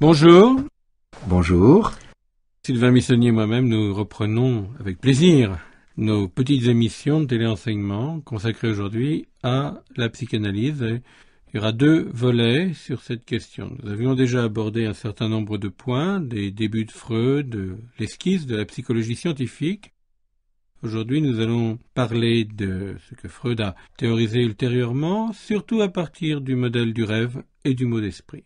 Bonjour. Bonjour. Sylvain Missonnier et moi-même, nous reprenons avec plaisir nos petites émissions de téléenseignement consacrées aujourd'hui à la psychanalyse. Il y aura deux volets sur cette question. Nous avions déjà abordé un certain nombre de points, des débuts de Freud, de l'esquisse de la psychologie scientifique. Aujourd'hui, nous allons parler de ce que Freud a théorisé ultérieurement, surtout à partir du modèle du rêve et du mot d'esprit.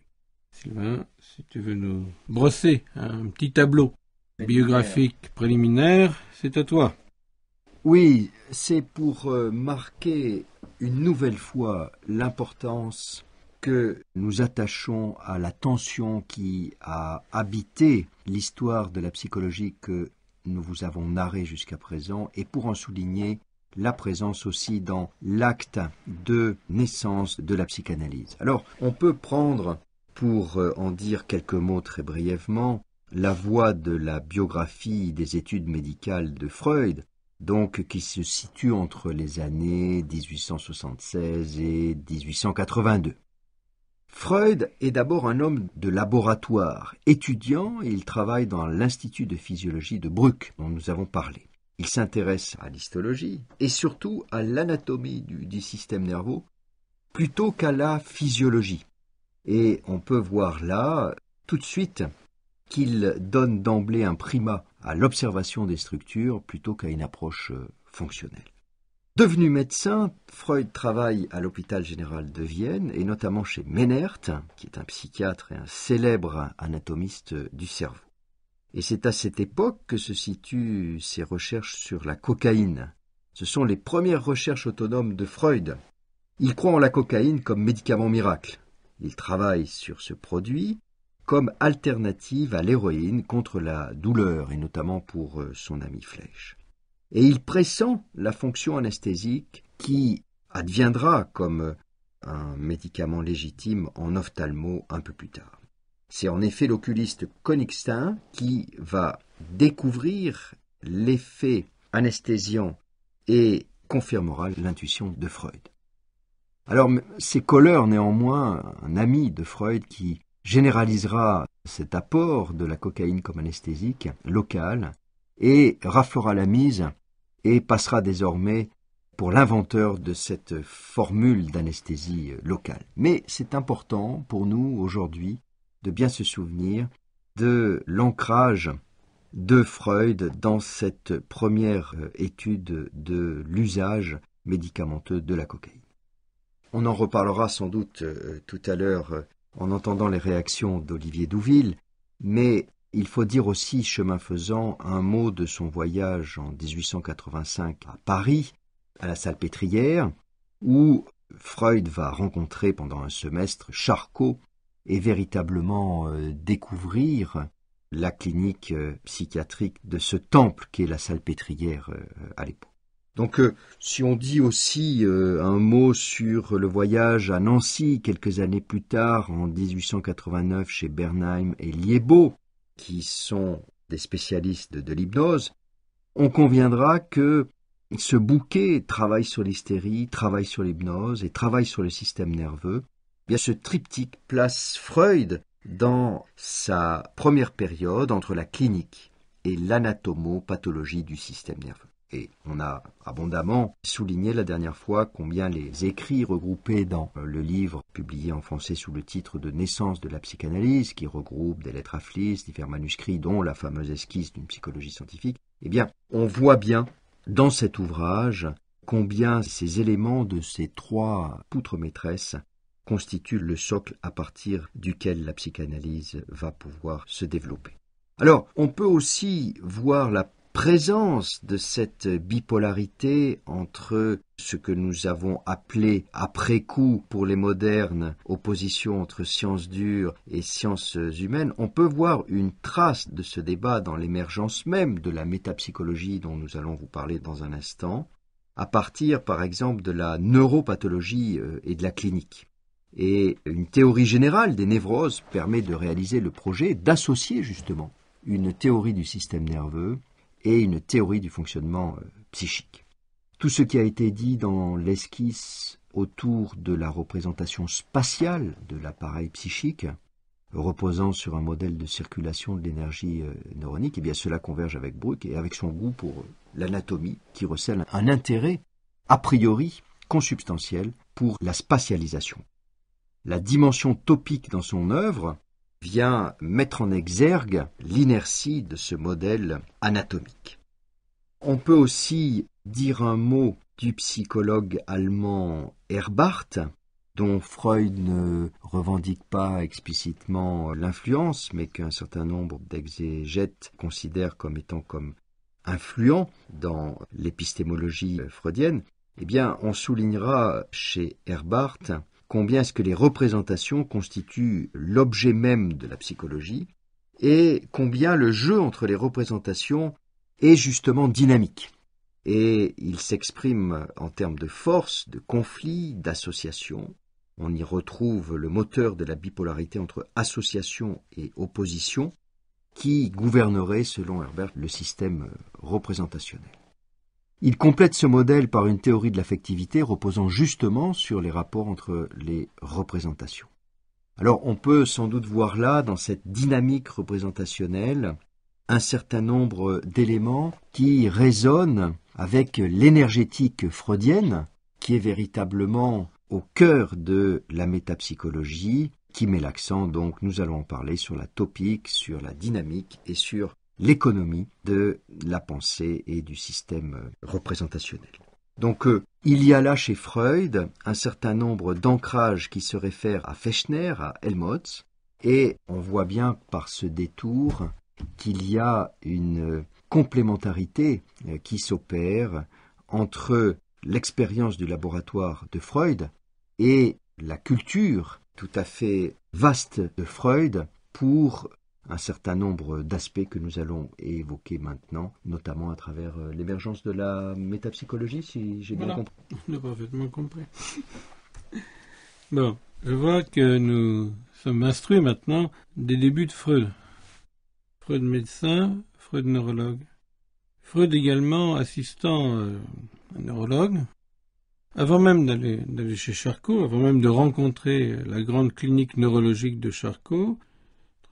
Sylvain, si tu veux nous brosser un petit tableau biographique préliminaire, c'est à toi. Oui, c'est pour euh, marquer une nouvelle fois l'importance que nous attachons à la tension qui a habité l'histoire de la psychologie que nous vous avons narrée jusqu'à présent, et pour en souligner la présence aussi dans l'acte de naissance de la psychanalyse. Alors, on peut prendre pour euh, en dire quelques mots très brièvement, la voie de la biographie des études médicales de Freud, donc qui se situe entre les années 1876 et 1882. Freud est d'abord un homme de laboratoire, étudiant, et il travaille dans l'Institut de physiologie de Bruck, dont nous avons parlé. Il s'intéresse à l'histologie et surtout à l'anatomie du, du système nerveux plutôt qu'à la physiologie. Et on peut voir là, tout de suite, qu'il donne d'emblée un primat à l'observation des structures plutôt qu'à une approche euh, fonctionnelle. Devenu médecin, Freud travaille à l'hôpital général de Vienne et notamment chez Menert, qui est un psychiatre et un célèbre anatomiste euh, du cerveau. Et c'est à cette époque que se situent ses recherches sur la cocaïne. Ce sont les premières recherches autonomes de Freud. Il croit en la cocaïne comme médicament miracle. Il travaille sur ce produit comme alternative à l'héroïne contre la douleur et notamment pour euh, son ami Flèche. Et il pressent la fonction anesthésique qui adviendra comme euh, un médicament légitime en ophtalmo un peu plus tard. C'est en effet l'oculiste Konigstein qui va découvrir l'effet anesthésiant et confirmera l'intuition de Freud. Alors c'est Kohler néanmoins, un ami de Freud, qui généralisera cet apport de la cocaïne comme anesthésique locale et raflera la mise et passera désormais pour l'inventeur de cette formule d'anesthésie locale. Mais c'est important pour nous aujourd'hui de bien se souvenir de l'ancrage de Freud dans cette première étude de l'usage médicamenteux de la cocaïne. On en reparlera sans doute euh, tout à l'heure euh, en entendant les réactions d'Olivier Douville, mais il faut dire aussi, chemin faisant, un mot de son voyage en 1885 à Paris, à la Salpêtrière, où Freud va rencontrer pendant un semestre Charcot et véritablement euh, découvrir la clinique psychiatrique de ce temple qu'est la Salpêtrière à l'époque. Donc euh, si on dit aussi euh, un mot sur le voyage à Nancy quelques années plus tard, en 1889, chez Bernheim et Liebo, qui sont des spécialistes de, l'hypnose, on conviendra que ce bouquet travail sur l'hystérie, travail sur l'hypnose et travail sur le système nerveux, bien ce triptyque place Freud dans sa première période entre la clinique et l'anatomopathologie du système nerveux. Et on a abondamment souligné la dernière fois combien les écrits regroupés dans euh, le livre publié en français sous le titre de Naissance de la psychanalyse, qui regroupe des lettres à Fliss, divers manuscrits, dont la fameuse esquisse d'une psychologie scientifique, eh bien, on voit bien dans cet ouvrage combien ces éléments de ces trois poutres maîtresses constituent le socle à partir duquel la psychanalyse va pouvoir se développer. Alors, on peut aussi voir la présence de cette bipolarité entre ce que nous avons appelé après coup pour les modernes opposition entre sciences dures et sciences humaines, on peut voir une trace de ce débat dans l'émergence même de la métapsychologie dont nous allons vous parler dans un instant, à partir par exemple de la neuropathologie euh, et de la clinique. Et une théorie générale des névroses permet de réaliser le projet d'associer justement une théorie du système nerveux et une théorie du fonctionnement euh, psychique. Tout ce qui a été dit dans l'esquisse autour de la représentation spatiale de l'appareil psychique, reposant sur un modèle de circulation de l'énergie euh, neuronique, et eh bien cela converge avec Bruck et avec son goût pour euh, l'anatomie qui recèle un intérêt a priori consubstantiel pour la spatialisation. La dimension topique dans son œuvre vient mettre en exergue l'inertie de ce modèle anatomique. On peut aussi dire un mot du psychologue allemand Herbart, dont Freud ne revendique pas explicitement l'influence, mais qu'un certain nombre d'exégètes considèrent comme étant comme influent dans l'épistémologie freudienne, eh bien, on soulignera chez Herbart combien est-ce que les représentations constituent l'objet même de la psychologie, et combien le jeu entre les représentations est justement dynamique. Et il s'exprime en termes de force, de conflit, d'association. On y retrouve le moteur de la bipolarité entre association et opposition, qui gouvernerait, selon Herbert, le système représentationnel. Il complète ce modèle par une théorie de l'affectivité reposant justement sur les rapports entre les représentations. Alors on peut sans doute voir là, dans cette dynamique représentationnelle, un certain nombre d'éléments qui résonnent avec l'énergétique freudienne, qui est véritablement au cœur de la métapsychologie, qui met l'accent, donc nous allons en parler, sur la topique, sur la dynamique et sur l'économie de la pensée et du système euh, représentationnel. Donc euh, il y a là chez Freud un certain nombre d'ancrages qui se réfèrent à Fechner, à Helmholtz, et on voit bien par ce détour qu'il y a une complémentarité euh, qui s'opère entre l'expérience du laboratoire de Freud et la culture tout à fait vaste de Freud pour un certain nombre d'aspects que nous allons évoquer maintenant, notamment à travers euh, l'émergence de la métapsychologie, si j'ai bien compris. a parfaitement compris. bon, je vois que nous sommes instruits maintenant des débuts de Freud. Freud médecin, Freud neurologue. Freud également assistant euh, neurologue. Avant même d'aller chez Charcot, avant même de rencontrer la grande clinique neurologique de Charcot,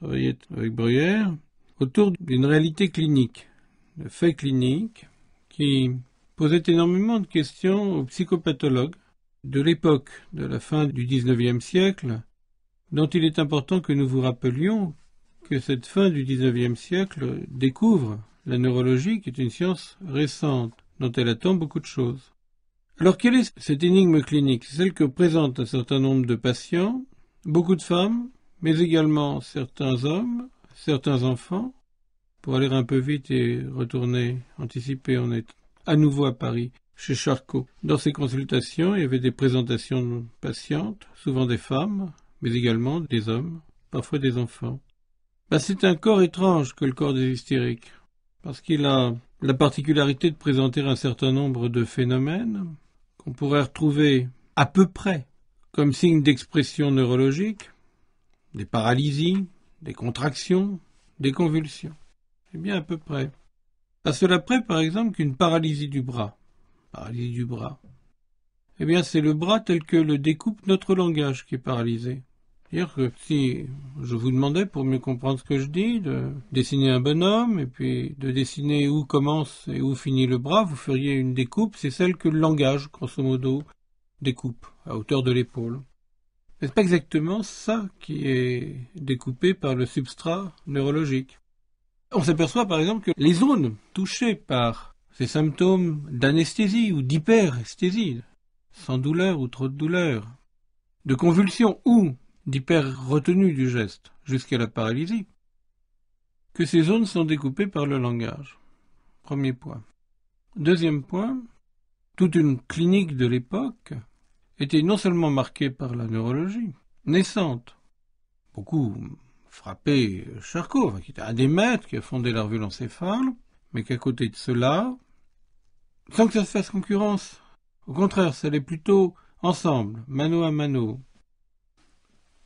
avec Bruyère, autour d'une réalité clinique, de fait clinique, qui posait énormément de questions aux psychopathologues de l'époque, de la fin du XIXe siècle, dont il est important que nous vous rappelions que cette fin du XIXe siècle découvre la neurologie, qui est une science récente, dont elle attend beaucoup de choses. Alors quelle est cette énigme clinique celle que présentent un certain nombre de patients, beaucoup de femmes, mais également certains hommes, certains enfants, pour aller un peu vite et retourner, anticiper, on est à nouveau à Paris, chez Charcot. Dans ces consultations, il y avait des présentations patientes, souvent des femmes, mais également des hommes, parfois des enfants. Ben, c'est un corps étrange que le corps des hystériques, parce qu'il a la particularité de présenter un certain nombre de phénomènes qu'on pourrait retrouver à peu près comme signe d'expression neurologique, des paralysies, des contractions, des convulsions. Eh bien, à peu près. À cela près, par exemple, qu'une paralysie du bras. Paralysie du bras. Eh bien, c'est le bras tel que le découpe notre langage qui est paralysé. C'est-à-dire que si je vous demandais, pour mieux comprendre ce que je dis, de dessiner un bonhomme, et puis de dessiner où commence et où finit le bras, vous feriez une découpe, c'est celle que le langage, grosso modo, découpe, à hauteur de l'épaule n'est pas exactement ça qui est découpé par le substrat neurologique. On s'aperçoit par exemple que les zones touchées par ces symptômes d'anesthésie ou d'hyperesthésie, sans douleur ou trop de douleur, de convulsion ou d'hyper-retenue du geste jusqu'à la paralysie, que ces zones sont découpées par le langage. Premier point. Deuxième point, toute une clinique de l'époque était non seulement marquée par la neurologie, naissante, beaucoup frappé Charcot, qui était un des maîtres qui a fondé la revue L'Encéphale, mais qu'à côté de cela, sans que ça se fasse concurrence, au contraire, ça allait plutôt ensemble, mano à mano.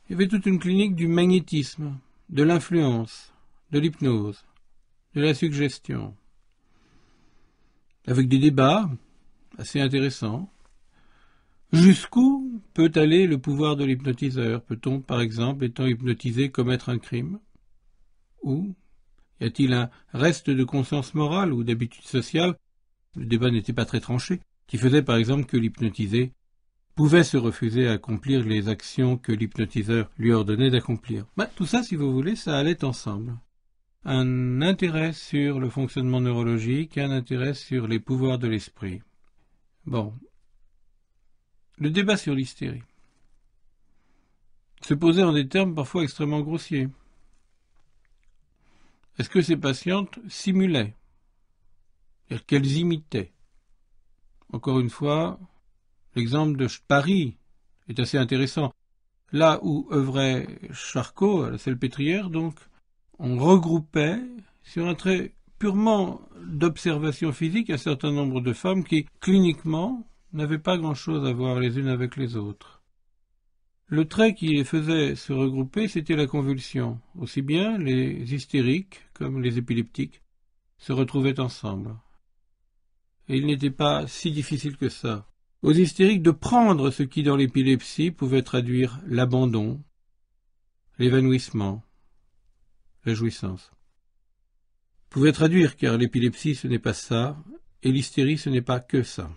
Il y avait toute une clinique du magnétisme, de l'influence, de l'hypnose, de la suggestion, avec des débats assez intéressants, Jusqu'où peut aller le pouvoir de l'hypnotiseur Peut-on, par exemple, étant hypnotisé, commettre un crime Ou y a-t-il un reste de conscience morale ou d'habitude sociale Le débat n'était pas très tranché, qui faisait par exemple que l'hypnotisé pouvait se refuser à accomplir les actions que l'hypnotiseur lui ordonnait d'accomplir. Bah, tout ça, si vous voulez, ça allait ensemble. Un intérêt sur le fonctionnement neurologique, un intérêt sur les pouvoirs de l'esprit. Bon, le débat sur l'hystérie se posait en des termes parfois extrêmement grossiers. Est-ce que ces patientes simulaient C'est-à-dire qu'elles imitaient Encore une fois, l'exemple de Paris est assez intéressant. Là où œuvrait Charcot, à la Salpêtrière, donc, on regroupait sur un trait purement d'observation physique un certain nombre de femmes qui, cliniquement, n'avaient pas grand-chose à voir les unes avec les autres. Le trait qui les faisait se regrouper, c'était la convulsion. Aussi bien les hystériques comme les épileptiques se retrouvaient ensemble. Et il n'était pas si difficile que ça aux hystériques de prendre ce qui dans l'épilepsie pouvait traduire l'abandon, l'évanouissement, la jouissance. Pouvait traduire car l'épilepsie ce n'est pas ça, et l'hystérie ce n'est pas que ça.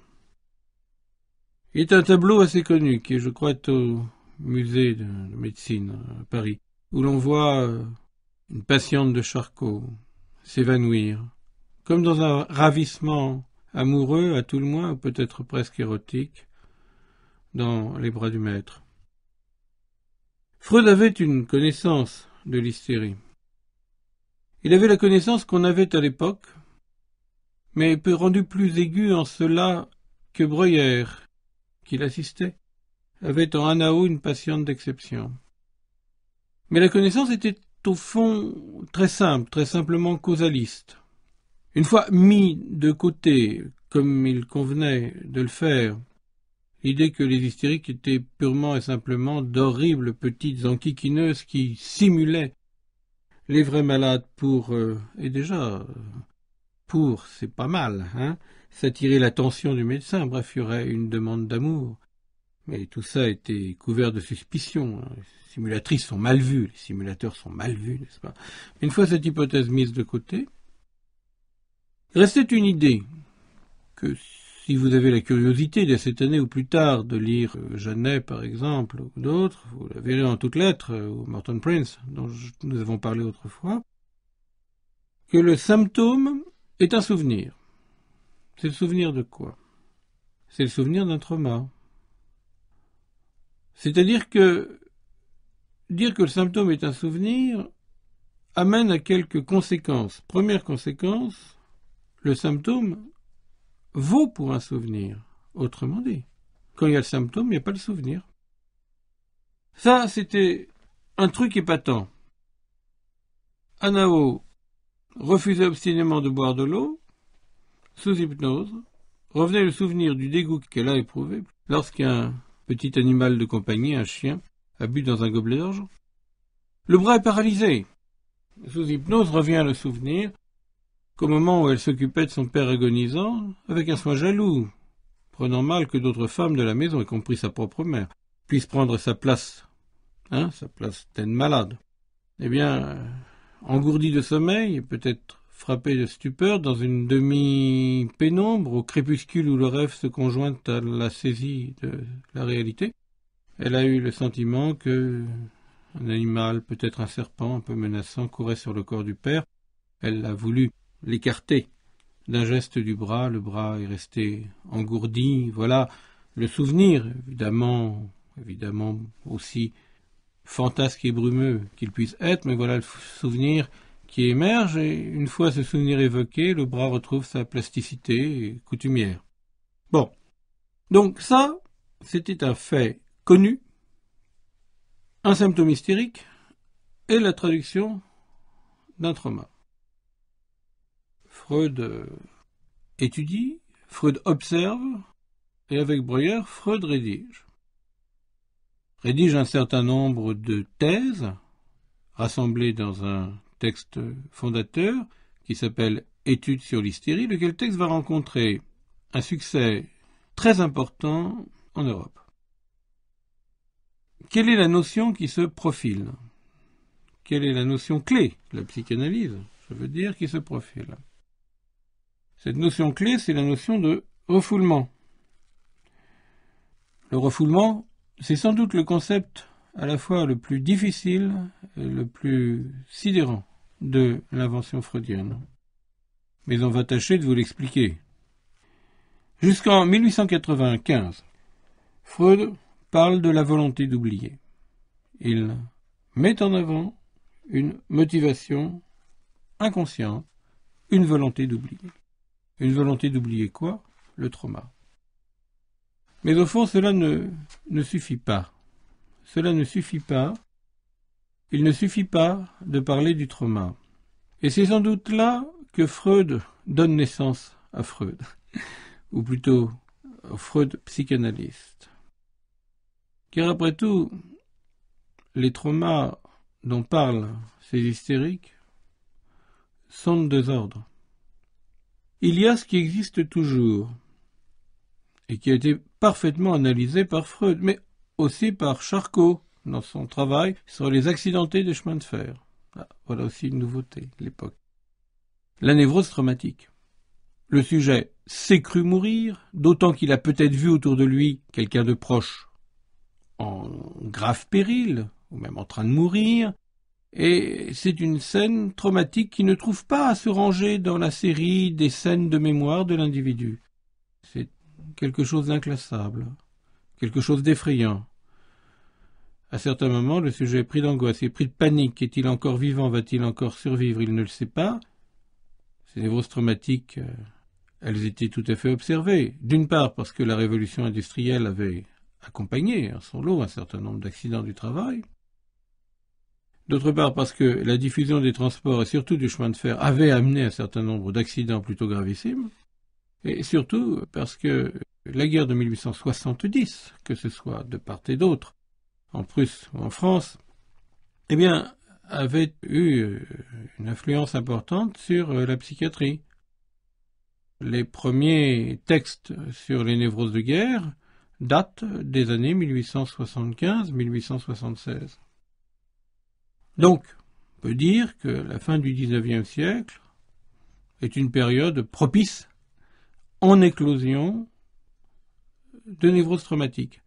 Il est un tableau assez connu qui, je crois, au musée de médecine à Paris, où l'on voit euh, une patiente de Charcot s'évanouir, comme dans un ravissement amoureux, à tout le moins, peut-être presque érotique, dans les bras du maître. Freud avait une connaissance de l'hystérie. Il avait la connaissance qu'on avait à l'époque, mais rendue plus aiguë en cela que Breuer qui l'assistait, avait en Anao une patiente d'exception. Mais la connaissance était au fond très simple, très simplement causaliste. Une fois mis de côté, comme il convenait de le faire, l'idée que les hystériques étaient purement et simplement d'horribles petites enquiquineuses qui simulaient les vrais malades pour euh, et déjà euh, pour c'est pas mal, hein s'attirer l'attention du médecin, bref, il y aurait une demande d'amour. Mais tout ça était couvert de suspicion. Hein. Les simulatrices sont mal vues, les simulateurs sont mal vus, n'est-ce pas Une fois cette hypothèse mise de côté, restait une idée que si vous avez la curiosité dès cette année ou plus tard de lire euh, Jeannet, par exemple, ou d'autres, vous la verrez en toutes lettres, euh, ou Morton Prince, dont nous avons parlé autrefois, que le symptôme est un souvenir. C'est le souvenir de quoi C'est le souvenir d'un trauma. C'est-à-dire que dire que le symptôme est un souvenir amène à quelques conséquences. Première conséquence, le symptôme vaut pour un souvenir, autrement dit. Quand il y a le symptôme, il n'y a pas le souvenir. Ça, c'était un truc épatant. Anao refusait obstinément de boire de l'eau, sous hypnose, revenait le souvenir du dégoût qu'elle a éprouvé lorsqu'un petit animal de compagnie, un chien, a bu dans un gobelet d'argent. Le bras est paralysé. Sous hypnose revient le souvenir qu'au moment où elle s'occupait de son père agonisant, avec un soin jaloux, prenant mal que d'autres femmes de la maison, y compris sa propre mère, puissent prendre sa place, hein, sa place d'une malade. Eh bien, engourdie de sommeil, peut-être frappée de stupeur, dans une demi-pénombre, au crépuscule où le rêve se conjoint à la saisie de la réalité, elle a eu le sentiment que un animal, peut-être un serpent un peu menaçant, courait sur le corps du père. Elle a voulu l'écarter. D'un geste du bras, le bras est resté engourdi. Voilà le souvenir, évidemment, évidemment aussi fantasque et brumeux qu'il puisse être, mais voilà le souvenir émerge et, une fois ce souvenir évoqué, le bras retrouve sa plasticité coutumière. Bon. Donc ça, c'était un fait connu, un symptôme hystérique et la traduction d'un trauma. Freud étudie, Freud observe, et avec Breuer, Freud rédige. Rédige un certain nombre de thèses, rassemblées dans un texte fondateur, qui s'appelle Études sur l'hystérie, lequel texte va rencontrer un succès très important en Europe. Quelle est la notion qui se profile Quelle est la notion clé de la psychanalyse, je veux dire, qui se profile Cette notion clé, c'est la notion de refoulement. Le refoulement, c'est sans doute le concept à la fois le plus difficile et le plus sidérant de l'invention freudienne. Mais on va tâcher de vous l'expliquer. Jusqu'en 1895, Freud parle de la volonté d'oublier. Il met en avant une motivation inconsciente, une volonté d'oublier. Une volonté d'oublier quoi Le trauma. Mais au fond, cela ne, ne suffit pas. Cela ne suffit pas. Il ne suffit pas de parler du trauma. Et c'est sans doute là que Freud donne naissance à Freud, ou plutôt Freud psychanalyste. Car après tout, les traumas dont parlent ces hystériques sont de deux ordres. Il y a ce qui existe toujours, et qui a été parfaitement analysé par Freud, mais aussi par Charcot dans son travail sur les accidentés des chemins de fer. Ah, voilà aussi une nouveauté de l'époque. La névrose traumatique. Le sujet s'est cru mourir, d'autant qu'il a peut-être vu autour de lui quelqu'un de proche en grave péril, ou même en train de mourir, et c'est une scène traumatique qui ne trouve pas à se ranger dans la série des scènes de mémoire de l'individu. C'est quelque chose d'inclassable quelque chose d'effrayant. À certains moments, le sujet est pris d'angoisse, est pris de panique. Est-il encore vivant Va-t-il encore survivre Il ne le sait pas. Ces névroses traumatiques, euh, elles étaient tout à fait observées. D'une part, parce que la révolution industrielle avait accompagné à son lot un certain nombre d'accidents du travail. D'autre part, parce que la diffusion des transports et surtout du chemin de fer avait amené un certain nombre d'accidents plutôt gravissimes. Et surtout parce que la guerre de 1870, que ce soit de part et d'autre, en Prusse ou en France, eh bien, avait eu euh, une influence importante sur euh, la psychiatrie. Les premiers textes sur les névroses de guerre datent des années 1875-1876. Donc, on peut dire que la fin du XIXe siècle est une période propice en éclosion de névroses traumatiques.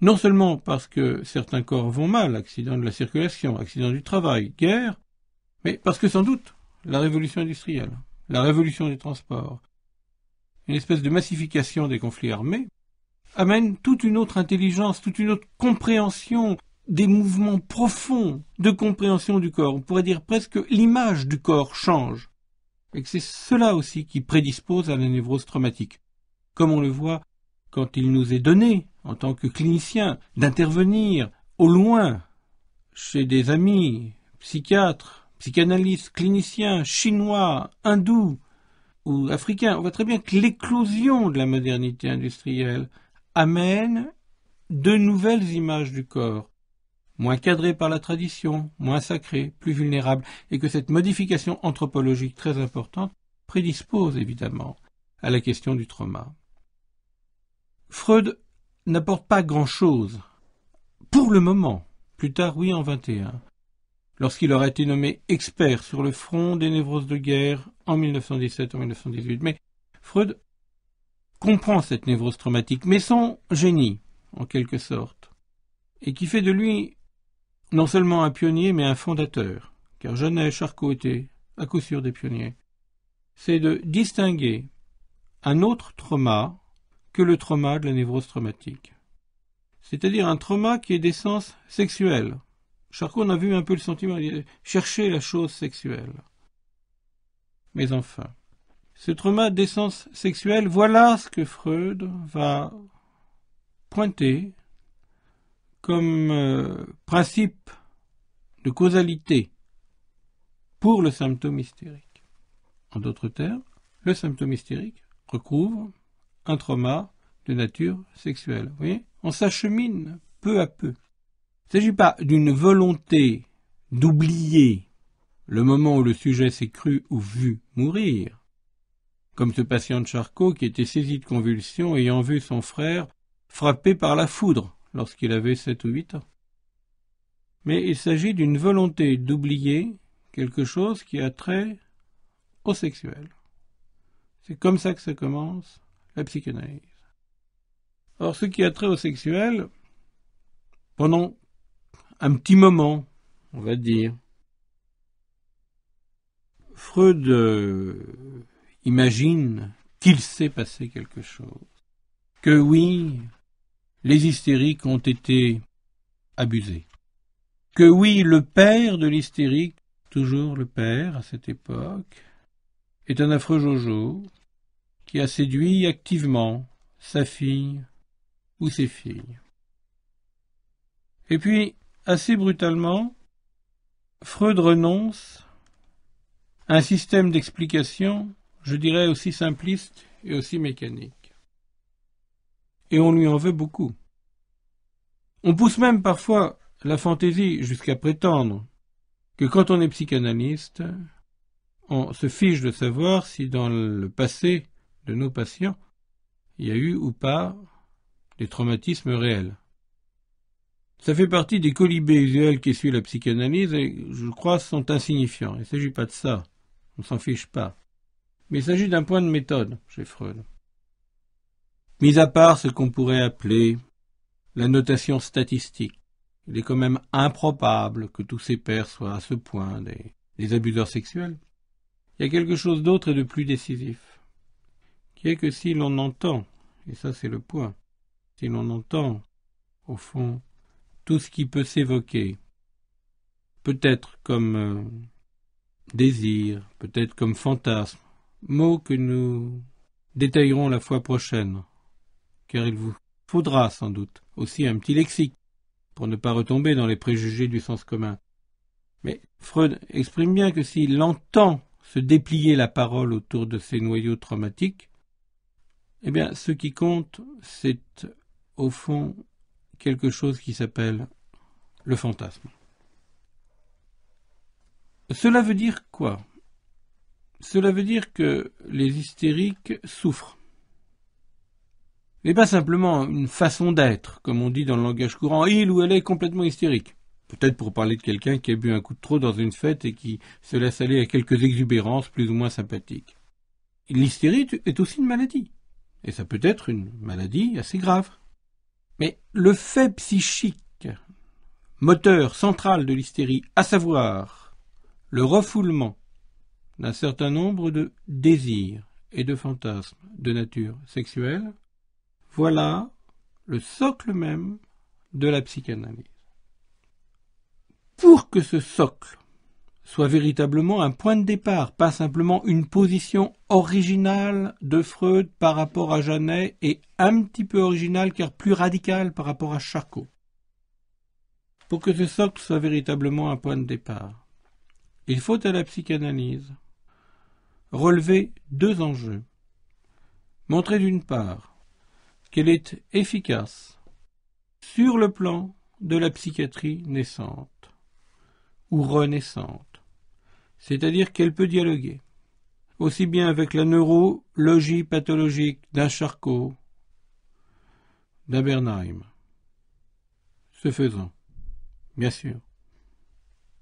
Non seulement parce que certains corps vont mal, accident de la circulation, accident du travail, guerre, mais parce que sans doute la révolution industrielle, la révolution des transports, une espèce de massification des conflits armés, amène toute une autre intelligence, toute une autre compréhension des mouvements profonds de compréhension du corps. On pourrait dire presque l'image du corps change et que c'est cela aussi qui prédispose à la névrose traumatique. Comme on le voit quand il nous est donné, en tant que clinicien, d'intervenir au loin chez des amis, psychiatres, psychanalystes, cliniciens, chinois, hindous ou africains, on voit très bien que l'éclosion de la modernité industrielle amène de nouvelles images du corps, moins cadré par la tradition, moins sacré, plus vulnérable, et que cette modification anthropologique très importante prédispose évidemment à la question du trauma. Freud n'apporte pas grand-chose, pour le moment, plus tard oui en 21, lorsqu'il aura été nommé expert sur le front des névroses de guerre en 1917-1918. Mais Freud comprend cette névrose traumatique, mais son génie, en quelque sorte, et qui fait de lui non seulement un pionnier, mais un fondateur, car Genet et Charcot étaient, à coup sûr, des pionniers, c'est de distinguer un autre trauma que le trauma de la névrose traumatique. C'est-à-dire un trauma qui est d'essence sexuelle. Charcot en a vu un peu le sentiment, il chercher la chose sexuelle. Mais enfin, ce trauma d'essence sexuelle, voilà ce que Freud va pointer comme euh, principe de causalité pour le symptôme hystérique. En d'autres termes, le symptôme hystérique recouvre un trauma de nature sexuelle. On s'achemine peu à peu. Il ne s'agit pas d'une volonté d'oublier le moment où le sujet s'est cru ou vu mourir, comme ce patient de Charcot qui était saisi de convulsions ayant vu son frère frappé par la foudre lorsqu'il avait sept ou huit ans. Mais il s'agit d'une volonté d'oublier quelque chose qui a trait au sexuel. C'est comme ça que ça commence, la psychanalyse. Or, ce qui a trait au sexuel, pendant un petit moment, on va dire, Freud euh, imagine qu'il s'est passé quelque chose. Que oui, les hystériques ont été abusés. Que oui, le père de l'hystérique, toujours le père à cette époque, est un affreux Jojo qui a séduit activement sa fille ou ses filles. Et puis, assez brutalement, Freud renonce à un système d'explication, je dirais aussi simpliste et aussi mécanique et on lui en veut beaucoup. On pousse même parfois la fantaisie jusqu'à prétendre que quand on est psychanalyste, on se fiche de savoir si dans le passé de nos patients, il y a eu ou pas des traumatismes réels. Ça fait partie des colibés usuels qui suivent la psychanalyse et, je crois, sont insignifiants. Il ne s'agit pas de ça. On s'en fiche pas. Mais il s'agit d'un point de méthode chez Freud. Mis à part ce qu'on pourrait appeler la notation statistique, il est quand même improbable que tous ces pères soient à ce point des, abuseurs sexuels. Il y a quelque chose d'autre et de plus décisif, qui est que si l'on entend, et ça c'est le point, si l'on entend, au fond, tout ce qui peut s'évoquer, peut-être comme euh, désir, peut-être comme fantasme, mots que nous détaillerons la fois prochaine car il vous faudra sans doute aussi un petit lexique pour ne pas retomber dans les préjugés du sens commun. Mais Freud exprime bien que s'il entend se déplier la parole autour de ces noyaux traumatiques, eh bien ce qui compte, c'est au fond quelque chose qui s'appelle le fantasme. Cela veut dire quoi Cela veut dire que les hystériques souffrent n'est pas simplement une façon d'être, comme on dit dans le langage courant, il ou elle est complètement hystérique. Peut-être pour parler de quelqu'un qui a bu un coup de trop dans une fête et qui se laisse aller à quelques exubérances plus ou moins sympathiques. L'hystérie est aussi une maladie, et ça peut être une maladie assez grave. Mais le fait psychique, moteur central de l'hystérie, à savoir le refoulement d'un certain nombre de désirs et de fantasmes de nature sexuelle, voilà le socle même de la psychanalyse. Pour que ce socle soit véritablement un point de départ, pas simplement une position originale de Freud par rapport à Janet et un petit peu originale car plus radicale par rapport à Charcot. Pour que ce socle soit véritablement un point de départ, il faut à la psychanalyse relever deux enjeux. Montrer d'une part qu'elle est efficace sur le plan de la psychiatrie naissante ou renaissante, c'est-à-dire qu'elle peut dialoguer aussi bien avec la neurologie pathologique d'un Charcot, d'un Bernheim. Ce faisant, bien sûr,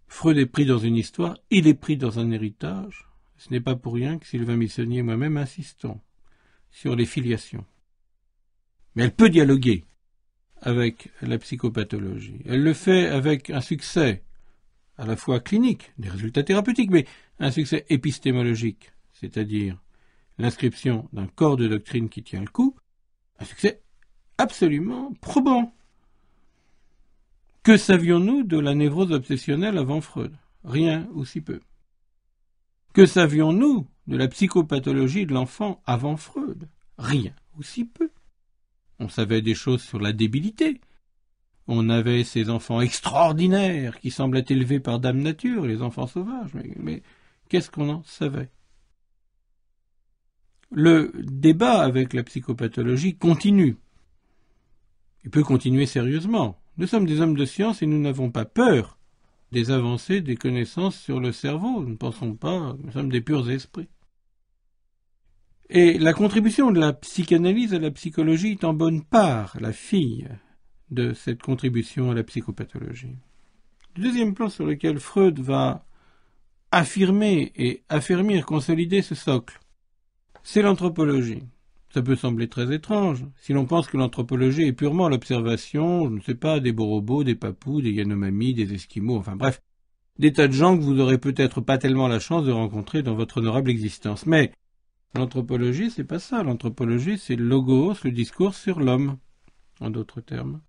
Freud est pris dans une histoire, il est pris dans un héritage. Ce n'est pas pour rien que Sylvain Missonnier et moi-même insistons sur les filiations. Mais elle peut dialoguer avec la psychopathologie. Elle le fait avec un succès à la fois clinique, des résultats thérapeutiques, mais un succès épistémologique, c'est-à-dire l'inscription d'un corps de doctrine qui tient le coup, un succès absolument probant. Que savions-nous de la névrose obsessionnelle avant Freud Rien ou si peu. Que savions-nous de la psychopathologie de l'enfant avant Freud Rien ou si peu. On savait des choses sur la débilité. On avait ces enfants extraordinaires qui semblaient élevés par Dame Nature, les enfants sauvages. Mais, qu'est-ce qu'on en savait Le débat avec la psychopathologie continue. Il peut continuer sérieusement. Nous sommes des hommes de science et nous n'avons pas peur des avancées des connaissances sur le cerveau. Nous ne pensons pas, nous sommes des purs esprits. Et la contribution de la psychanalyse à la psychologie est en bonne part la fille de cette contribution à la psychopathologie. Le deuxième plan sur lequel Freud va affirmer et affermir, consolider ce socle, c'est l'anthropologie. Ça peut sembler très étrange si l'on pense que l'anthropologie est purement l'observation, je ne sais pas, des borobos, des papous, des yanomamis, des esquimaux, enfin bref, des tas de gens que vous n'aurez peut-être pas tellement la chance de rencontrer dans votre honorable existence. Mais L'anthropologie, c'est pas ça. L'anthropologie, c'est logos, le discours sur l'homme, en d'autres termes.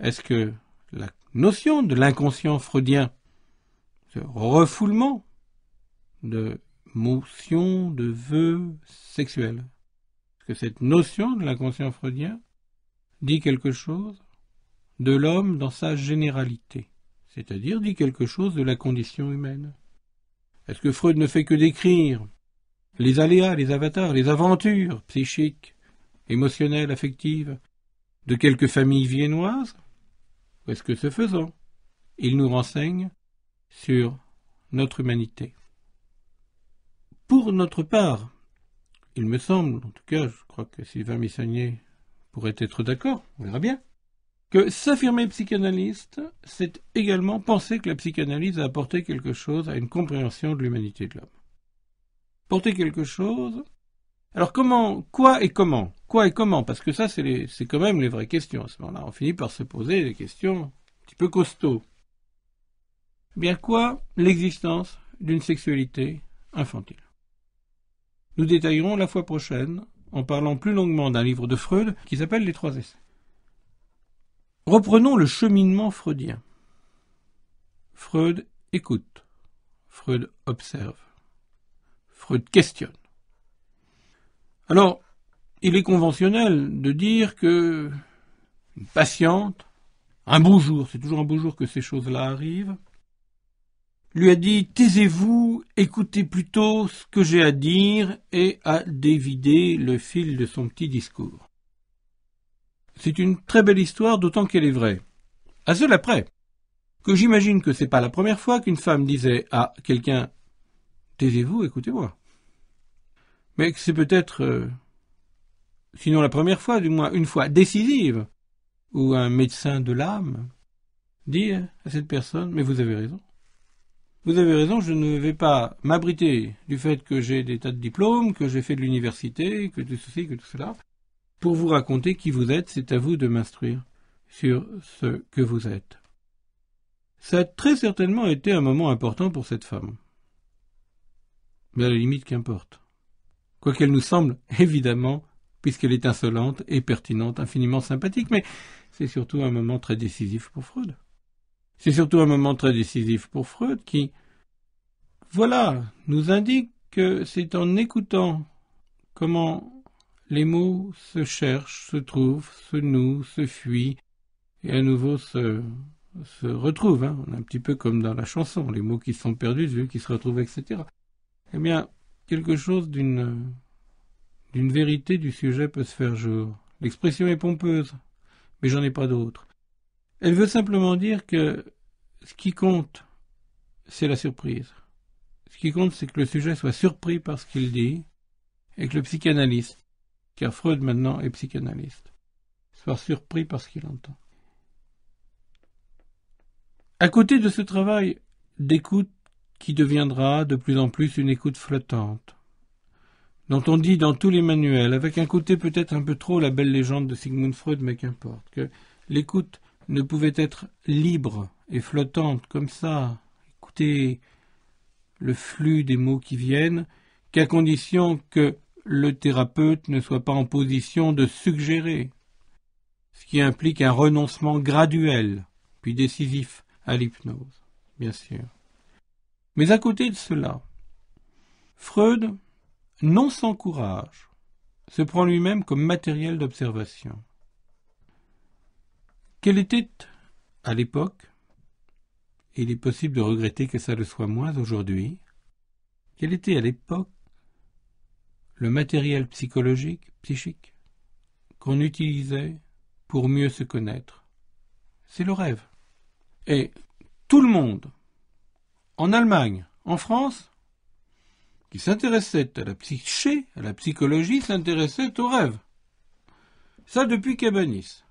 Est-ce que la notion de l'inconscient freudien, ce refoulement de motions, de vœux sexuels, est-ce que cette notion de l'inconscient freudien dit quelque chose de l'homme dans sa généralité, c'est-à-dire dit quelque chose de la condition humaine Est-ce que Freud ne fait que décrire les aléas, les avatars, les aventures psychiques, émotionnelles, affectives de quelques familles viennoises Ou ce que ce faisant, il nous renseigne sur notre humanité Pour notre part, il me semble, en tout cas je crois que Sylvain Missonnier pourrait être d'accord, on verra bien, que s'affirmer psychanalyste, c'est également penser que la psychanalyse a apporté quelque chose à une compréhension de l'humanité de l'homme porter quelque chose. Alors comment, quoi et comment Quoi et comment Parce que ça, c'est quand même les vraies questions à ce moment-là. On finit par se poser des questions un petit peu costauds. Eh bien quoi L'existence d'une sexualité infantile. Nous détaillerons la fois prochaine en parlant plus longuement d'un livre de Freud qui s'appelle Les Trois Essais. Reprenons le cheminement freudien. Freud écoute. Freud observe questionne. Alors, il est conventionnel de dire que une patiente, un beau jour, c'est toujours un beau jour que ces choses-là arrivent, lui a dit Taisez-vous, écoutez plutôt ce que j'ai à dire et a dévidé le fil de son petit discours. C'est une très belle histoire, d'autant qu'elle est vraie. À cela près que j'imagine que c'est pas la première fois qu'une femme disait à quelqu'un Taisez-vous, écoutez-moi. Mais c'est peut-être, euh, sinon la première fois, du moins une fois décisive, où un médecin de l'âme dit à cette personne Mais vous avez raison. Vous avez raison, je ne vais pas m'abriter du fait que j'ai des tas de diplômes, que j'ai fait de l'université, que tout ceci, que tout cela, pour vous raconter qui vous êtes, c'est à vous de m'instruire sur ce que vous êtes. Ça a très certainement été un moment important pour cette femme mais à la limite qu'importe. Quoi qu'elle nous semble, évidemment, puisqu'elle est insolente et pertinente, infiniment sympathique, mais c'est surtout un moment très décisif pour Freud. C'est surtout un moment très décisif pour Freud qui, voilà, nous indique que c'est en écoutant comment les mots se cherchent, se trouvent, se nouent, se fuient, et à nouveau se, se retrouvent. Hein. Un petit peu comme dans la chanson, les mots qui sont perdus vu qui se retrouvent, etc eh bien, quelque chose d'une d'une vérité du sujet peut se faire jour. L'expression est pompeuse, mais j'en ai pas d'autre. Elle veut simplement dire que ce qui compte, c'est la surprise. Ce qui compte, c'est que le sujet soit surpris par ce qu'il dit, et que le psychanalyste, car Freud maintenant est psychanalyste, soit surpris par ce qu'il entend. À côté de ce travail d'écoute qui deviendra de plus en plus une écoute flottante, dont on dit dans tous les manuels, avec un côté peut-être un peu trop la belle légende de Sigmund Freud, mais qu'importe, que l'écoute ne pouvait être libre et flottante comme ça, écouter le flux des mots qui viennent, qu'à condition que le thérapeute ne soit pas en position de suggérer, ce qui implique un renoncement graduel, puis décisif, à l'hypnose, bien sûr. Mais à côté de cela, Freud, non sans courage, se prend lui-même comme matériel d'observation. Quel était, à l'époque, et il est possible de regretter que ça le soit moins aujourd'hui, quel était à l'époque le matériel psychologique, psychique, qu'on utilisait pour mieux se connaître C'est le rêve. Et tout le monde en Allemagne, en France, qui s'intéressait à la psyché, à la psychologie, s'intéressait aux rêves. Ça depuis Cabanis.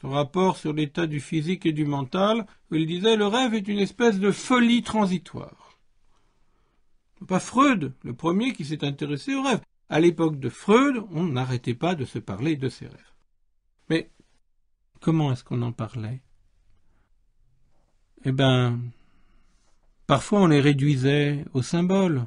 Son rapport sur l'état du physique et du mental, où il disait le rêve est une espèce de folie transitoire. Pas Freud, le premier qui s'est intéressé aux rêves. À l'époque de Freud, on n'arrêtait pas de se parler de ses rêves. Mais comment est-ce qu'on en parlait Eh bien, Parfois on les réduisait au symbole.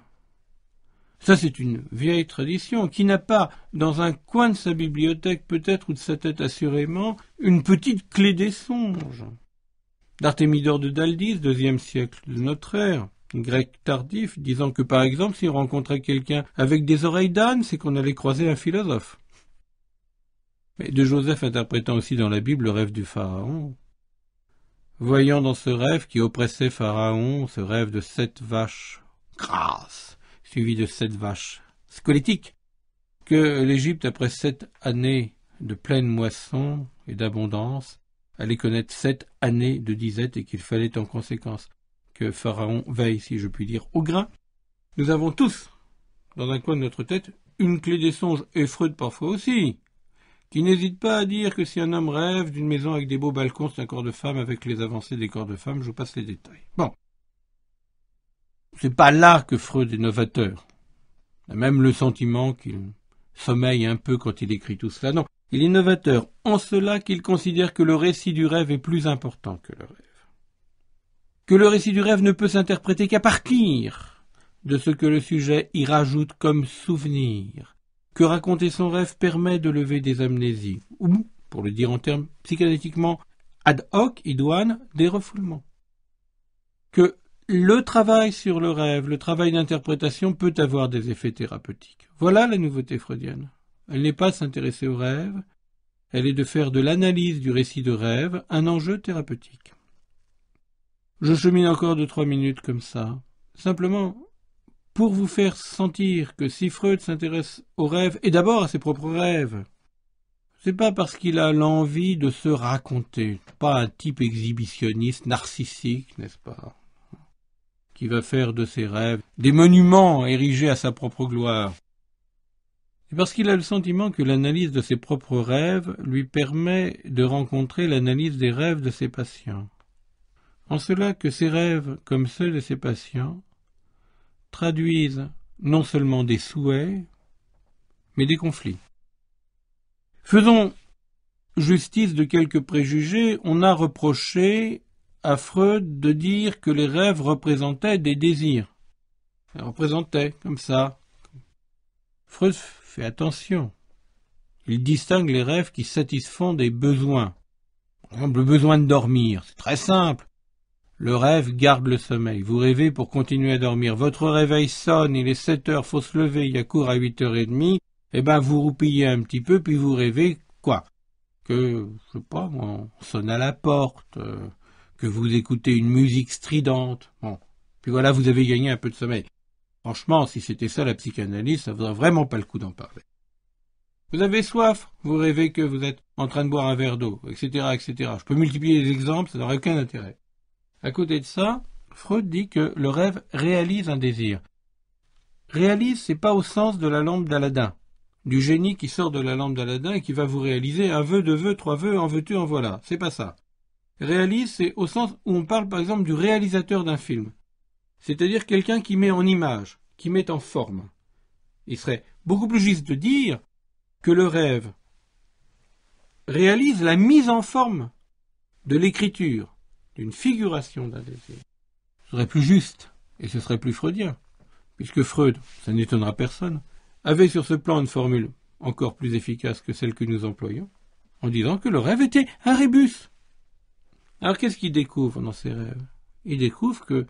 Ça, c'est une vieille tradition qui n'a pas, dans un coin de sa bibliothèque peut-être ou de sa tête assurément, une petite clé des songes. D'Artémidore de Daldis, deuxième siècle de notre ère, grec tardif, disant que par exemple, si on rencontrait quelqu'un avec des oreilles d'âne, c'est qu'on allait croiser un philosophe. Mais de Joseph interprétant aussi dans la Bible le rêve du Pharaon voyant dans ce rêve qui oppressait Pharaon, ce rêve de sept vaches grasses, suivies de sept vaches squelettiques, que l'Égypte, après sept années de pleine moisson et d'abondance, allait connaître sept années de disette et qu'il fallait en conséquence que Pharaon veille, si je puis dire, au grain, nous avons tous, dans un coin de notre tête, une clé des songes, et parfois aussi, qui n'hésite pas à dire que si un homme rêve d'une maison avec des beaux balcons, c'est un corps de femme avec les avancées des corps de femme, je vous passe les détails. Bon. n'est pas là que Freud est novateur. Il a même le sentiment qu'il sommeille un peu quand il écrit tout cela. Non, il est novateur en cela qu'il considère que le récit du rêve est plus important que le rêve. Que le récit du rêve ne peut s'interpréter qu'à partir de ce que le sujet y rajoute comme souvenir, que raconter son rêve permet de lever des amnésies, ou, pour le dire en termes psychanalytiquement ad hoc, idoine, des refoulements. Que le travail sur le rêve, le travail d'interprétation peut avoir des effets thérapeutiques. Voilà la nouveauté freudienne. Elle n'est pas s'intéresser au rêve, elle est de faire de l'analyse du récit de rêve un enjeu thérapeutique. Je chemine encore de trois minutes comme ça. Simplement, pour vous faire sentir que si Freud s'intéresse aux rêves, et d'abord à ses propres rêves, c'est pas parce qu'il a l'envie de se raconter, pas un type exhibitionniste narcissique, n'est-ce pas, qui va faire de ses rêves des monuments érigés à sa propre gloire. C'est parce qu'il a le sentiment que l'analyse de ses propres rêves lui permet de rencontrer l'analyse des rêves de ses patients. En cela que ses rêves, comme ceux de ses patients, traduisent non seulement des souhaits, mais des conflits. Faisons justice de quelques préjugés, on a reproché à Freud de dire que les rêves représentaient des désirs. les représentait comme ça. Freud fait attention. Il distingue les rêves qui satisfont des besoins. Par exemple, le besoin de dormir, c'est très simple. Le rêve garde le sommeil. Vous rêvez pour continuer à dormir. Votre réveil sonne, il est 7 heures, faut se lever, il y a cours à 8 heures et demie. Eh ben, vous roupillez un petit peu, puis vous rêvez quoi Que, je sais pas, on sonne à la porte, euh, que vous écoutez une musique stridente. Bon. Puis voilà, vous avez gagné un peu de sommeil. Franchement, si c'était ça la psychanalyse, ça vaudrait vraiment pas le coup d'en parler. Vous avez soif, vous rêvez que vous êtes en train de boire un verre d'eau, etc., etc. Je peux multiplier les exemples, ça n'aurait aucun intérêt. À côté de ça, Freud dit que le rêve réalise un désir. Réalise, c'est pas au sens de la lampe d'Aladin, du génie qui sort de la lampe d'Aladin et qui va vous réaliser un vœu, deux vœux, trois vœux, en veux-tu, en voilà. C'est pas ça. Réalise, c'est au sens où on parle par exemple du réalisateur d'un film. C'est-à-dire quelqu'un qui met en image, qui met en forme. Il serait beaucoup plus juste de dire que le rêve réalise la mise en forme de l'écriture, d'une figuration d'un désir. Ce serait plus juste et ce serait plus freudien, puisque Freud, ça n'étonnera personne, avait sur ce plan une formule encore plus efficace que celle que nous employons, en disant que le rêve était un rébus. Alors qu'est-ce qu'il découvre dans ses rêves Il découvre que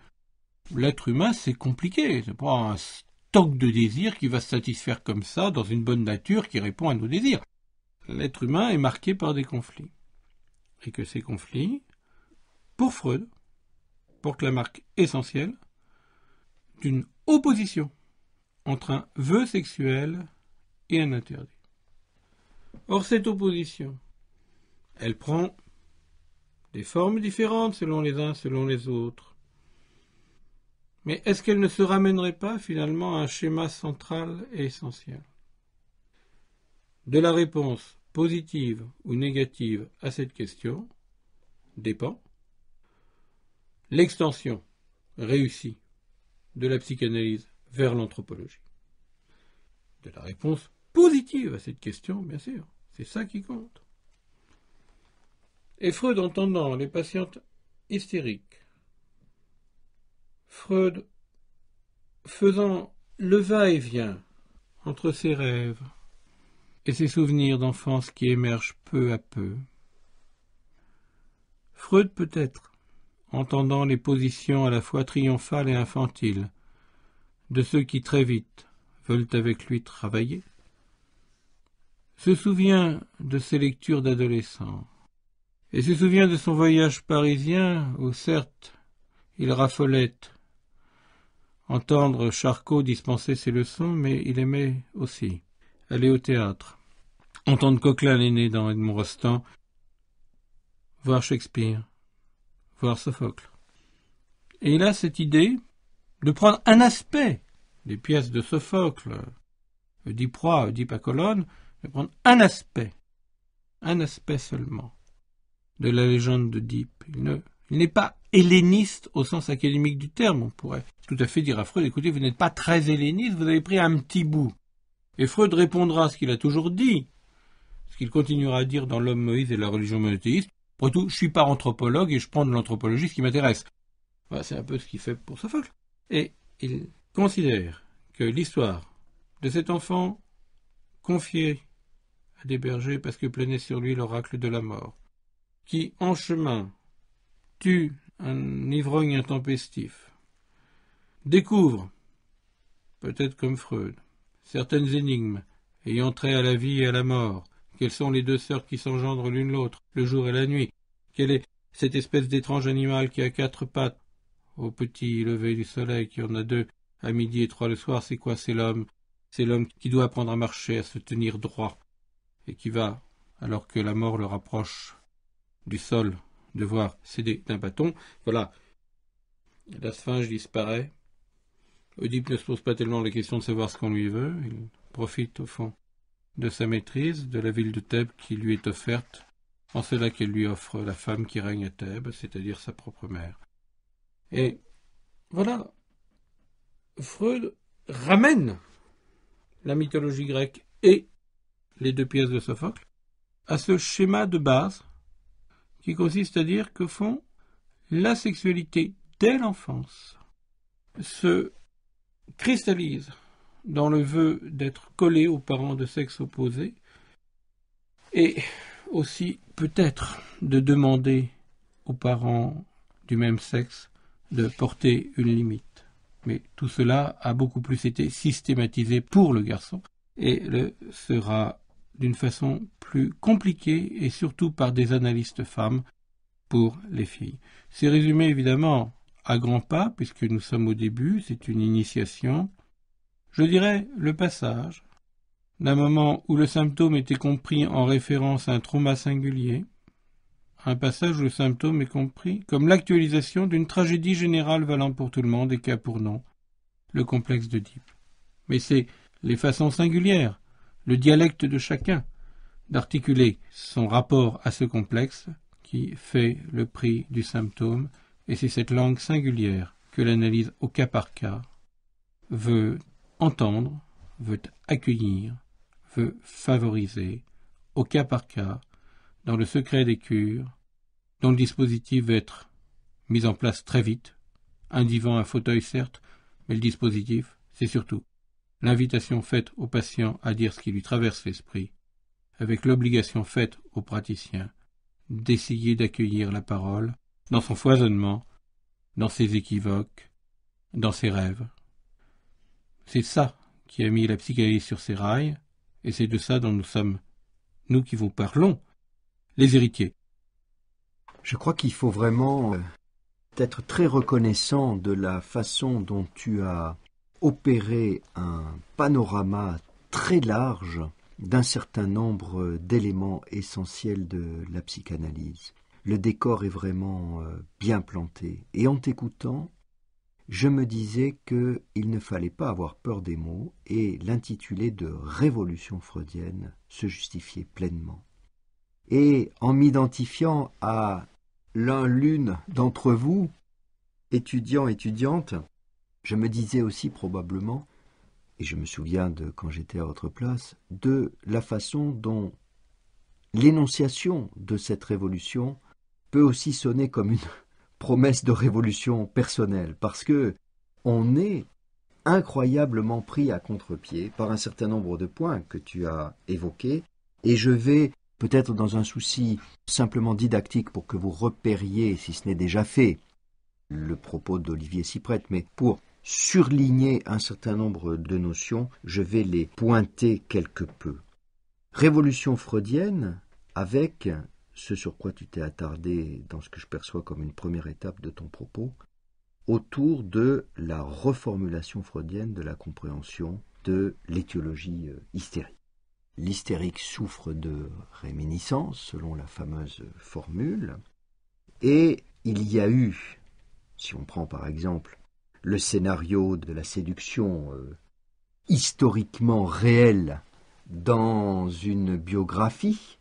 l'être humain, c'est compliqué, c'est pas un stock de désirs qui va se satisfaire comme ça dans une bonne nature qui répond à nos désirs. L'être humain est marqué par des conflits. Et que ces conflits, pour Freud, porte la marque essentielle d'une opposition entre un vœu sexuel et un interdit. Or, cette opposition, elle prend des formes différentes selon les uns, selon les autres. Mais est-ce qu'elle ne se ramènerait pas finalement à un schéma central et essentiel De la réponse positive ou négative à cette question dépend l'extension réussie de la psychanalyse vers l'anthropologie De la réponse positive à cette question, bien sûr. C'est ça qui compte. Et Freud entendant les patientes hystériques, Freud faisant le va-et-vient entre ses rêves et ses souvenirs d'enfance qui émergent peu à peu, Freud peut-être entendant les positions à la fois triomphales et infantiles, de ceux qui très vite veulent avec lui travailler, se souvient de ses lectures d'adolescent, et se souvient de son voyage parisien où certes il raffolait entendre Charcot dispenser ses leçons, mais il aimait aussi aller au théâtre, entendre Coquelin l'aîné dans Edmond Rostand, voir Shakespeare, Sophocle. Et il a cette idée de prendre un aspect des pièces de Sophocle, dit proie Oedipe à Colonne, de prendre un aspect, un aspect seulement, de la légende d'Oedipe. Il il n'est pas helléniste au sens académique du terme. On pourrait tout à fait dire à Freud, écoutez, vous n'êtes pas très helléniste, vous avez pris un petit bout. Et Freud répondra à ce qu'il a toujours dit, ce qu'il continuera à dire dans L'homme Moïse et la religion monothéiste, « Pour tout, je suis pas anthropologue et je prends de l'anthropologie ce qui m'intéresse. c'est un peu ce qu'il fait pour Sophocle. Et il considère que l'histoire de cet enfant confié à des bergers parce que planait sur lui l'oracle de la mort, qui, en chemin, tue un ivrogne intempestif, découvre, peut-être comme Freud, certaines énigmes ayant trait à la vie et à la mort, quelles sont les deux sœurs qui s'engendrent l'une l'autre, le jour et la nuit Quelle est cette espèce d'étrange animal qui a quatre pattes Au petit lever du soleil qui en a deux, à midi et trois le soir, c'est quoi C'est l'homme. C'est l'homme qui doit apprendre à marcher, à se tenir droit, et qui va, alors que la mort le rapproche du sol, devoir céder d'un bâton. Voilà. La sphinge disparaît. Oedipe ne se pose pas tellement la question de savoir ce qu'on lui veut. Il profite, au fond, de sa maîtrise, de la ville de Thèbes qui lui est offerte, en cela qu'elle lui offre la femme qui règne à Thèbes, c'est-à-dire sa propre mère. Et voilà, Freud ramène la mythologie grecque et les deux pièces de Sophocle à ce schéma de base qui consiste à dire que fond, la sexualité dès l'enfance se cristallise dans le vœu d'être collé aux parents de sexe opposé, et aussi peut-être de demander aux parents du même sexe de porter une limite. Mais tout cela a beaucoup plus été systématisé pour le garçon et le sera d'une façon plus compliquée et surtout par des analystes femmes pour les filles. C'est résumé évidemment à grands pas puisque nous sommes au début, c'est une initiation, je dirais le passage d'un moment où le symptôme était compris en référence à un trauma singulier, un passage où le symptôme est compris comme l'actualisation d'une tragédie générale valant pour tout le monde et cas pour non, le complexe de d'Oedipe. Mais c'est les façons singulières, le dialecte de chacun, d'articuler son rapport à ce complexe qui fait le prix du symptôme, et c'est cette langue singulière que l'analyse au cas par cas veut entendre veut accueillir, veut favoriser, au cas par cas, dans le secret des cures, dont le dispositif va être mis en place très vite. Un divan, un fauteuil, certes, mais le dispositif, c'est surtout l'invitation faite au patient à dire ce qui lui traverse l'esprit, avec l'obligation faite au praticien d'essayer d'accueillir la parole dans son foisonnement, dans ses équivoques, dans ses rêves, c'est ça qui a mis la psychanalyse sur ses rails, et c'est de ça dont nous sommes, nous qui vous parlons, les héritiers. Je crois qu'il faut vraiment euh, être très reconnaissant de la façon dont tu as opéré un panorama très large d'un certain nombre d'éléments essentiels de la psychanalyse. Le décor est vraiment euh, bien planté. Et en t'écoutant, je me disais qu'il ne fallait pas avoir peur des mots et l'intitulé de révolution freudienne se justifiait pleinement. Et en m'identifiant à l'un l'une d'entre vous, étudiant, étudiante, je me disais aussi probablement, et je me souviens de quand j'étais à votre place, de la façon dont l'énonciation de cette révolution peut aussi sonner comme une promesse de révolution personnelle, parce que on est incroyablement pris à contre-pied par un certain nombre de points que tu as évoqués, et je vais, peut-être dans un souci simplement didactique pour que vous repériez, si ce n'est déjà fait, le propos d'Olivier Cyprette, mais pour surligner un certain nombre de notions, je vais les pointer quelque peu. Révolution freudienne avec ce sur quoi tu t'es attardé dans ce que je perçois comme une première étape de ton propos, autour de la reformulation freudienne de la compréhension de l'étiologie euh, hystérique. L'hystérique souffre de réminiscence, selon la fameuse formule, et il y a eu, si on prend par exemple le scénario de la séduction euh, historiquement réelle dans une biographie,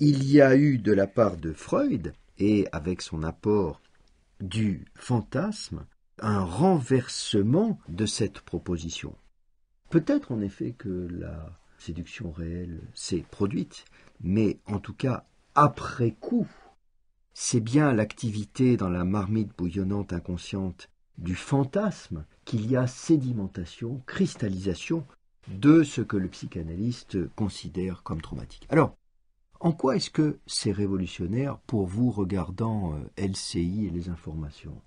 il y a eu de la part de Freud, et avec son apport du fantasme, un renversement de cette proposition. Peut-être en effet que la séduction réelle s'est produite, mais en tout cas après coup, c'est bien l'activité dans la marmite bouillonnante inconsciente du fantasme qu'il y a sédimentation, cristallisation de ce que le psychanalyste considère comme traumatique. Alors, en quoi est-ce que c'est révolutionnaire pour vous regardant euh, LCI et les informations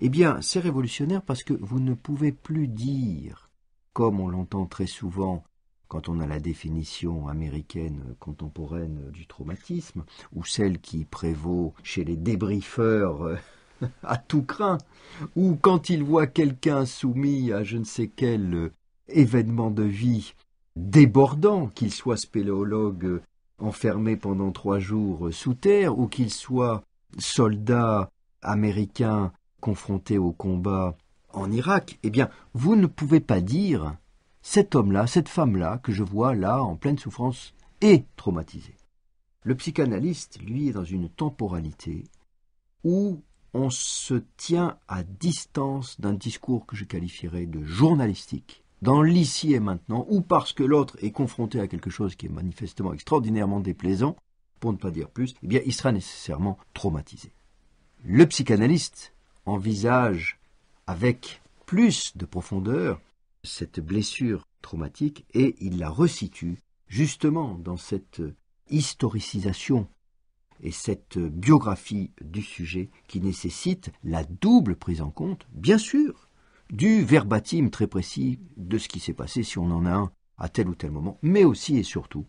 Eh bien, c'est révolutionnaire parce que vous ne pouvez plus dire, comme on l'entend très souvent quand on a la définition américaine contemporaine du traumatisme, ou celle qui prévaut chez les débriefeurs euh, à tout craint, ou quand il voit quelqu'un soumis à je ne sais quel euh, événement de vie débordant, qu'il soit spéléologue, enfermé pendant trois jours sous terre, ou qu'il soit soldat américain confronté au combat en Irak, eh bien, vous ne pouvez pas dire cet homme-là, cette femme-là, que je vois là en pleine souffrance, est traumatisé. Le psychanalyste, lui, est dans une temporalité où on se tient à distance d'un discours que je qualifierais de journalistique, dans l'ici et maintenant, ou parce que l'autre est confronté à quelque chose qui est manifestement extraordinairement déplaisant, pour ne pas dire plus, eh bien, il sera nécessairement traumatisé. Le psychanalyste envisage avec plus de profondeur cette blessure traumatique et il la resitue justement dans cette historicisation et cette biographie du sujet qui nécessite la double prise en compte, bien sûr, du verbatim très précis de ce qui s'est passé, si on en a un à tel ou tel moment, mais aussi et surtout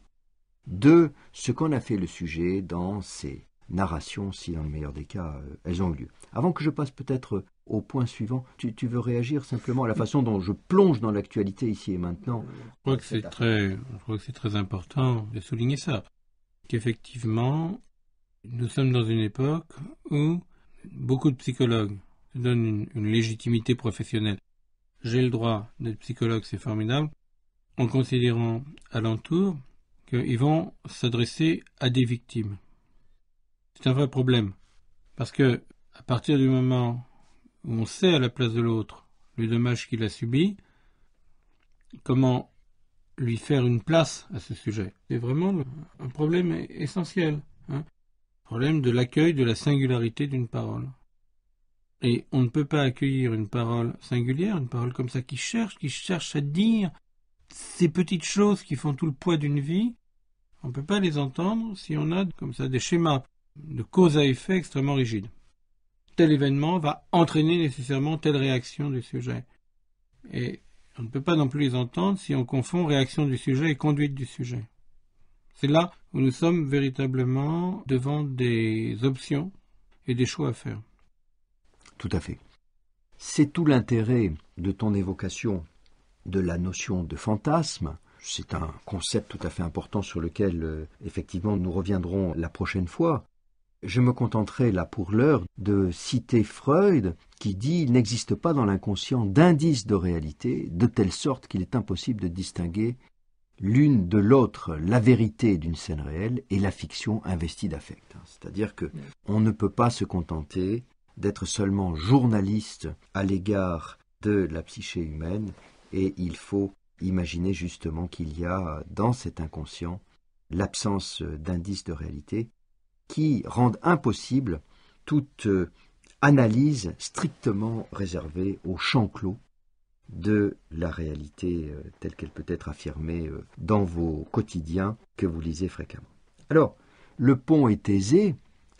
de ce qu'en a fait le sujet dans ces narrations, si dans le meilleur des cas, euh, elles ont lieu. Avant que je passe peut-être au point suivant, tu, veux réagir simplement à la façon dont je plonge dans l'actualité ici et maintenant euh, Je crois que c'est très important de souligner ça, qu'effectivement, nous sommes dans une époque où beaucoup de psychologues donne une, légitimité professionnelle. J'ai le droit d'être psychologue, c'est formidable, en considérant alentour qu'ils vont s'adresser à des victimes. C'est un vrai problème, parce que à partir du moment où on sait à la place de l'autre le dommage qu'il a subi, comment lui faire une place à ce sujet C'est vraiment un problème essentiel. Hein problème de l'accueil de la singularité d'une parole. Et on ne peut pas accueillir une parole singulière, une parole comme ça qui cherche, qui cherche à dire ces petites choses qui font tout le poids d'une vie. On ne peut pas les entendre si on a comme ça des schémas de cause à effet extrêmement rigides. Tel événement va entraîner nécessairement telle réaction du sujet. Et on ne peut pas non plus les entendre si on confond réaction du sujet et conduite du sujet. C'est là où nous sommes véritablement devant des options et des choix à faire. Tout à fait. C'est tout l'intérêt de ton évocation de la notion de fantasme. C'est un concept tout à fait important sur lequel, euh, effectivement, nous reviendrons la prochaine fois. Je me contenterai là pour l'heure de citer Freud qui dit Il n'existe pas dans l'inconscient d'indice de réalité, de telle sorte qu'il est impossible de distinguer l'une de l'autre la vérité d'une scène réelle et la fiction investie d'affect. C'est-à-dire que ne peut pas se contenter d'être seulement journaliste à l'égard de la psyché humaine, et il faut imaginer justement qu'il y a dans cet inconscient l'absence d'indices de réalité qui rendent impossible toute euh, analyse strictement réservée au champ clos de la réalité euh, telle qu'elle peut être affirmée euh, dans vos quotidiens que vous lisez fréquemment. Alors, le pont est aisé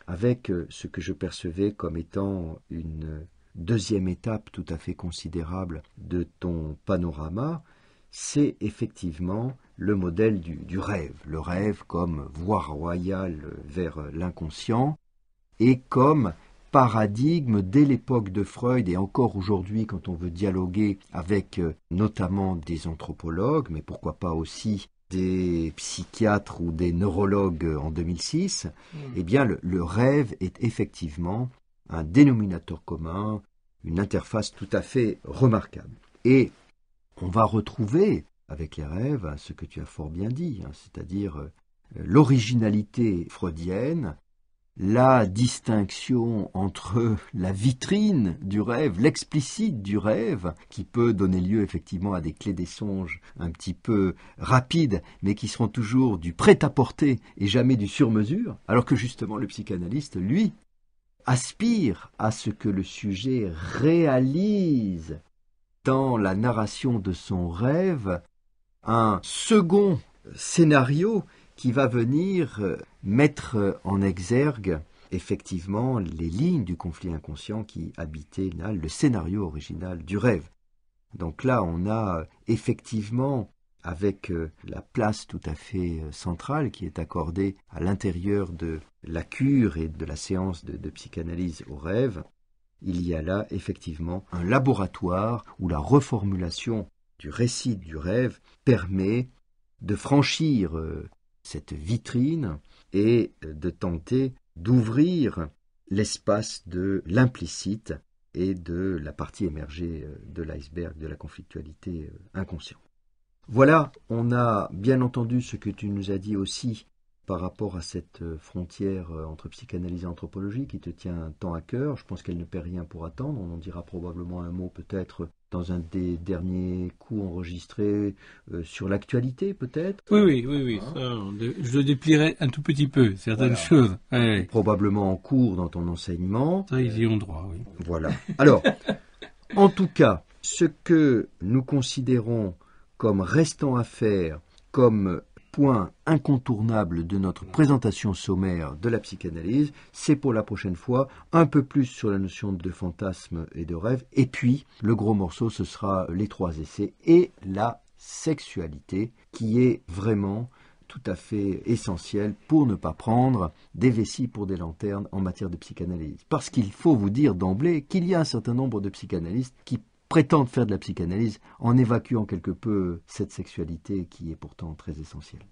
avec euh, ce que je percevais comme étant une deuxième étape tout à fait considérable de ton panorama, c'est effectivement le modèle du, rêve, le rêve comme voie royale vers l'inconscient et comme paradigme dès l'époque de Freud et encore aujourd'hui quand on veut dialoguer avec euh, notamment des anthropologues, mais pourquoi pas aussi des psychiatres ou des neurologues en 2006, hmm. eh bien le, rêve est effectivement un dénominateur commun, une interface tout à fait remarquable. Et on va retrouver avec les rêves ce que tu as fort bien dit, hein, c'est-à-dire euh, l'originalité freudienne, la distinction entre la vitrine du rêve, l'explicite du rêve, qui peut donner lieu effectivement à des clés des songes un petit peu rapides, mais qui seront toujours du prêt-à-porter et jamais du sur-mesure, alors que justement le psychanalyste, lui, aspire à ce que le sujet réalise dans la narration de son rêve un second scénario qui va venir euh, mettre en exergue effectivement les lignes du conflit inconscient qui habitait le scénario original du rêve. Donc là, on a euh, effectivement, avec euh, la place tout à fait centrale qui est accordée à l'intérieur de la cure et de la séance de psychanalyse au rêve, il y a là effectivement un laboratoire où la reformulation du récit du rêve permet de franchir cette vitrine et de tenter d'ouvrir l'espace de l'implicite et de la partie émergée euh, de l'iceberg de la conflictualité euh, inconsciente. Voilà, on a bien entendu ce que tu nous as dit aussi par rapport à cette euh, frontière entre psychanalyse et anthropologie qui te tient tant à cœur. Je pense qu'elle ne perd rien pour attendre. On en dira probablement un mot peut-être dans un des derniers coups enregistrés euh, sur l'actualité, peut-être Oui, oui, oui, oui. Hein je déplierai un tout petit peu certaines choses. Probablement en cours dans ton enseignement. Ça, ils y ont droit, oui. Voilà. Alors, en tout cas, ce que nous considérons comme restant à faire, comme point incontournable de notre présentation sommaire de la psychanalyse, c'est pour la prochaine fois un peu plus sur la notion de fantasme et de rêve, et puis le gros morceau, ce sera les trois essais et la sexualité, qui est vraiment tout à fait essentielle pour ne pas prendre des vessies pour des lanternes en matière de psychanalyse. Parce qu'il faut vous dire d'emblée qu'il y a un certain nombre de psychanalystes qui prétendent faire de la psychanalyse en évacuant quelque peu cette sexualité qui est pourtant très essentielle.